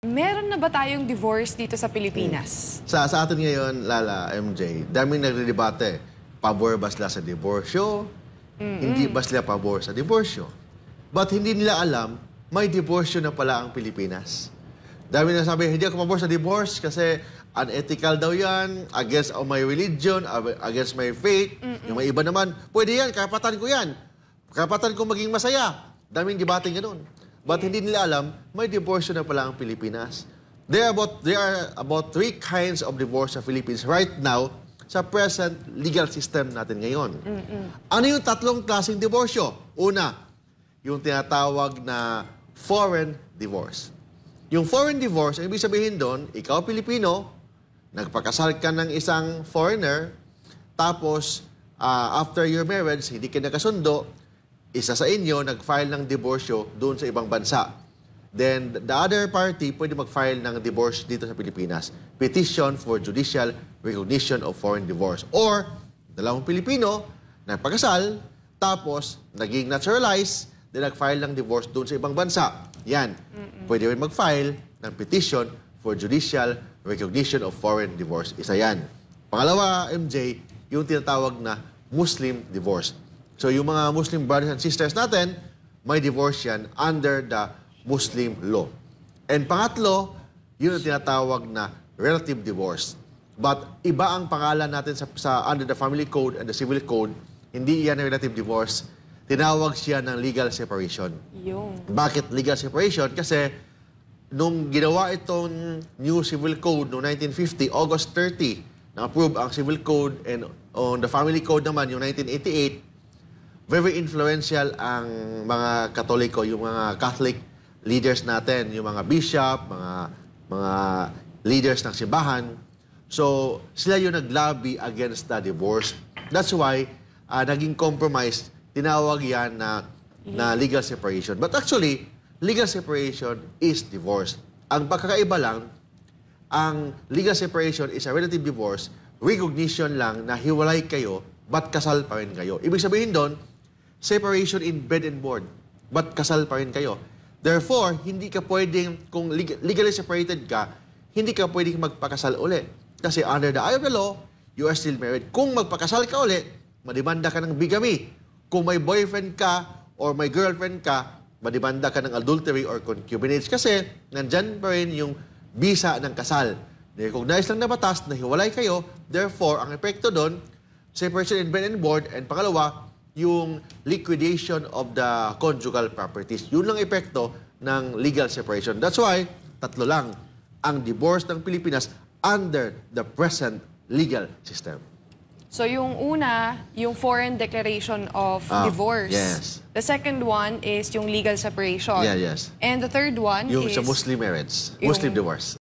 Meron na ba tayong divorce dito sa Pilipinas? Sa, sa atin ngayon, Lala, MJ, daming nagre-debate. Pabor ba sila sa divorcio? Mm -mm. Hindi ba sila pabor sa divorcio? But hindi nila alam, may diborsyo na pala ang Pilipinas. Dami na sabi, hindi ako pabor sa divorce kasi unethical daw yan, against my religion, against my faith. Mm -mm. Yung may iba naman, pwede yan, karapatan ko yan. Karapatan ko maging masaya. Daming debating ganun. But hindi nila alam, may divorce na pala ang Pilipinas. There are, about, there are about three kinds of divorce sa Philippines right now sa present legal system natin ngayon. Mm-mm. Ano yung tatlong klaseng diborsyo? Una, yung tinatawag na foreign divorce. Yung foreign divorce, ang ibig sabihin doon, ikaw Pilipino, nagpakasal ka ng isang foreigner, tapos uh, after your marriage, hindi ka nakasundo, isa sa inyo nag-file ng diborsyo doon sa ibang bansa. Then the other party pwede mag-file ng divorce dito sa Pilipinas. Petition for judicial recognition of foreign divorce. Or dalawang Pilipino nagpakasal tapos naging naturalized then nag-file ng divorce doon sa ibang bansa. Yan. mm Pwede rin mag-file ng petition for judicial recognition of foreign divorce. Isa yan. Pangalawa, MJ, yung tinatawag na Muslim divorce. So yung mga Muslim brothers and sisters natin, may divorce yan under the Muslim law. And pangatlo, yun ang tinatawag na relative divorce. But iba ang pangalan natin sa, sa under the family code and the civil code. Hindi yan relative divorce. Tinawag siya ng legal separation. Yung. Bakit legal separation? Kasi nung ginawa itong new civil code noong 1950, August 30, na-approve ang civil code and on the family code naman yung 1988, very influential ang mga Katoliko, yung mga Catholic leaders natin, yung mga bishop, mga mga leaders ng simbahan. So, sila yung naglobby against the divorce. That's why uh, naging compromise, tinawag yan na, na legal separation. But actually, legal separation is divorce. Ang pagkakaiba lang, ang legal separation is a relative divorce, recognition lang na hiwalay kayo but kasal pa rin kayo. Ibig sabihin doon, separation in bed and board, but kasal pa rin kayo. Therefore, hindi ka pwedeng, kung legally separated ka, hindi ka pwedeng magpakasal uli. Kasi under the eye of the law, you are still married. Kung magpakasal ka uli, madimanda ka ng bigamy. Kung may boyfriend ka or may girlfriend ka, madimanda ka ng adultery or concubinage. Kasi nandyan pa rin yung bisa ng kasal. Recognize lang na batas na hiwalay kayo. Therefore, ang epekto doon, separation in bed and board. And pangalawa, yung liquidation of the conjugal properties. Yun lang epekto ng legal separation. That's why, tatlo lang ang divorce ng Pilipinas under the present legal system. So yung una, yung foreign declaration of ah, divorce. Yes. The second one is yung legal separation. Yeah, yes. And the third one yung is... Yung sa Muslim marriage, Muslim divorce.